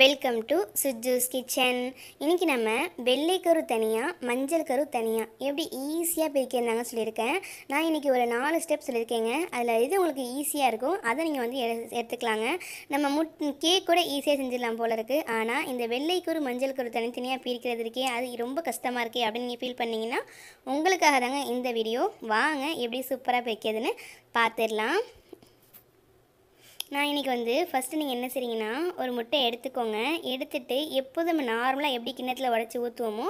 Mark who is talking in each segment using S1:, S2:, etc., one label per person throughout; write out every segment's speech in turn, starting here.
S1: welcome to சுஜூஸ் kitchen இன்றைக்கி நம்ம வெள்ளை கரு தனியாக மஞ்சள் கரு தனியாக எப்படி ஈஸியாக பிரிக்கிறதாங்க சொல்லியிருக்கேன் நான் இன்றைக்கி ஒரு நாலு ஸ்டெப் சொல்லியிருக்கேங்க அதில் இது உங்களுக்கு ஈஸியாக இருக்கும் அதை நீங்கள் வந்து எடுத்துக்கலாங்க நம்ம முட் கேக் கூட ஈஸியாக செஞ்சிடலாம் போல இருக்குது ஆனால் இந்த வெள்ளை கரு மஞ்சள் கரு தனித்தனியாக பிரிக்கிறது இருக்கே அது ரொம்ப கஷ்டமாக இருக்கே அப்படின்னு நீங்கள் ஃபீல் பண்ணிங்கன்னா உங்களுக்காக தாங்க இந்த வீடியோ வாங்க எப்படி சூப்பராக பிரிக்கிறதுன்னு பார்த்துடலாம் நான் இன்றைக்கி வந்து ஃபஸ்ட்டு நீங்கள் என்ன செய்றீங்கன்னா ஒரு முட்டை எடுத்துக்கோங்க எடுத்துட்டு எப்போதும் நார்மலாக எப்படி கிண்ணத்தில் உடச்சி ஊற்றுவோமோ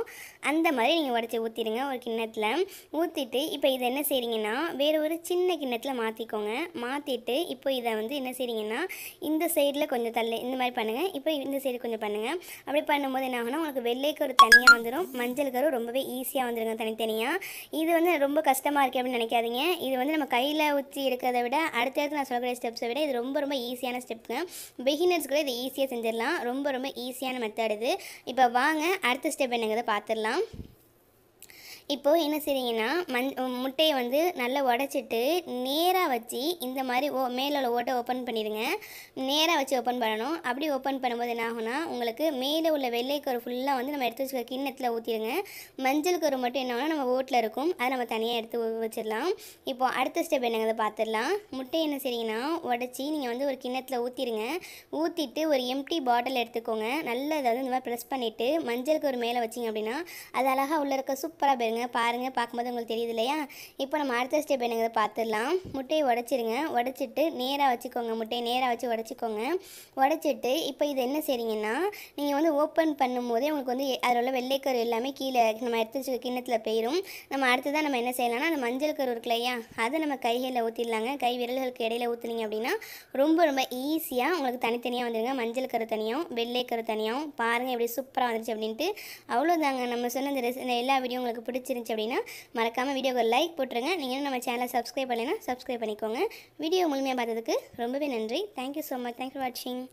S1: அந்த மாதிரி நீங்கள் உடச்சி ஊற்றிடுங்க ஒரு கிண்ணத்தில் ஊற்றிட்டு இப்போ இதை என்ன செய்கிறீங்கன்னா வேறு ஒரு சின்ன கிண்ணத்தில் மாற்றிக்கோங்க மாற்றிட்டு இப்போ இதை வந்து என்ன செய்கிறீங்கன்னா இந்த சைடில் கொஞ்சம் தள்ளி இந்த மாதிரி பண்ணுங்கள் இப்போ இந்த சைடு கொஞ்சம் பண்ணுங்கள் அப்படி பண்ணும்போது என்ன ஆகுனா உங்களுக்கு வெள்ளைக்கு ஒரு தனியாக வந்துடும் மஞ்சள் கரு ரொம்பவே ஈஸியாக வந்துடுங்க தனித்தனியாக இது வந்து ரொம்ப கஷ்டமாக இருக்குது அப்படின்னு நினைக்காதீங்க இது வந்து நம்ம கையில் ஊற்றி எடுக்கிறத விட அடுத்த நான் சொல்லக்கூடிய ஸ்டெப்ஸை விட இது ரொம்ப ரொம்ப ஈஸியான ஸ்டெப்புங்க பிகினர்ஸ் கூட இது ஈஸியாக செஞ்சிடலாம் ரொம்ப ரொம்ப ஈஸியான மெத்தட் இது இப்போ வாங்க அடுத்த ஸ்டெப் என்னங்கிறத பார்த்துடலாம் இப்போது என்ன செய்கிறீங்கன்னா மண் முட்டையை வந்து நல்லா உடச்சிட்டு நேராக வச்சு இந்த மாதிரி ஓ மேலே உள்ள ஓட்டை ஓப்பன் பண்ணிடுங்க நேராக வச்சு ஓப்பன் பண்ணணும் அப்படி ஓப்பன் பண்ணும்போது என்ன ஆகும்னா உங்களுக்கு மேலே உள்ள கரு ஃபுல்லாக வந்து நம்ம எடுத்து வச்சுக்க கிண்ணத்தில் ஊற்றிடுங்க மஞ்சள் கரு மட்டும் என்ன ஆகும்னா நம்ம ஓட்டில் இருக்கும் அதை நம்ம தனியாக எடுத்து வச்சிடலாம் இப்போது அடுத்த ஸ்டெப் என்னங்க அதை பார்த்துடலாம் முட்டை என்ன செய்கிறீங்கன்னா உடச்சி நீங்கள் வந்து ஒரு கிண்ணத்தில் ஊற்றிடுங்க ஊற்றிட்டு ஒரு எம்டி பாட்டில் எடுத்துக்கோங்க நல்லா இதை வந்து இந்த மாதிரி ப்ரெஸ் பண்ணிவிட்டு மஞ்சள் ஒரு மேலே வச்சிங்க அப்படின்னா அது அழகாக உள்ளே இருக்க சூப்பராக பெருங்க பாருங்க பாருங்க பார்க்கும்போது உங்களுக்கு தெரியுது இல்லையா இப்போ நம்ம அடுத்த ஸ்டெப் என்னங்கிறத பார்த்துடலாம் முட்டையை உடச்சிருங்க உடச்சிட்டு நேராக வச்சுக்கோங்க முட்டையை நேராக வச்சு உடச்சிக்கோங்க உடச்சிட்டு இப்போ இது என்ன செய்றீங்கன்னா நீங்கள் வந்து ஓப்பன் பண்ணும்போதே உங்களுக்கு வந்து அதில் உள்ள வெள்ளைக்கரு எல்லாமே கீழே நம்ம எடுத்து வச்சு கிண்ணத்தில் போயிடும் நம்ம அடுத்ததான் நம்ம என்ன செய்யலாம்னா அந்த மஞ்சள் கரு இருக்கு இல்லையா அதை நம்ம கைகளில் ஊற்றிடலாங்க கை விரல்களுக்கு இடையில ஊற்றுனீங்க அப்படின்னா ரொம்ப ரொம்ப ஈஸியாக உங்களுக்கு தனித்தனியாக வந்துடுங்க மஞ்சள் கரு தனியாகவும் வெள்ளைக்கரு தனியாகவும் பாருங்கள் எப்படி சூப்பராக வந்துருச்சு அப்படின்ட்டு அவ்வளோதாங்க நம்ம சொன்ன இந்த எல்லா வீடியோ உங்களுக்கு பிடிச்சி பிடிச்சிருந்துச்சி அப்படின்னா மறக்காமல் வீடியோ ஒரு லைக் போட்டுருங்க நீங்கள் நம்ம சேனலை சப்ஸ்கிரைப் பண்ணலைன்னா சப்ஸ்கிரைப் பண்ணிக்கோங்க வீடியோ முழுமையாக பார்த்ததுக்கு ரொம்பவே நன்றி thank you so much thank you for வாட்சிங்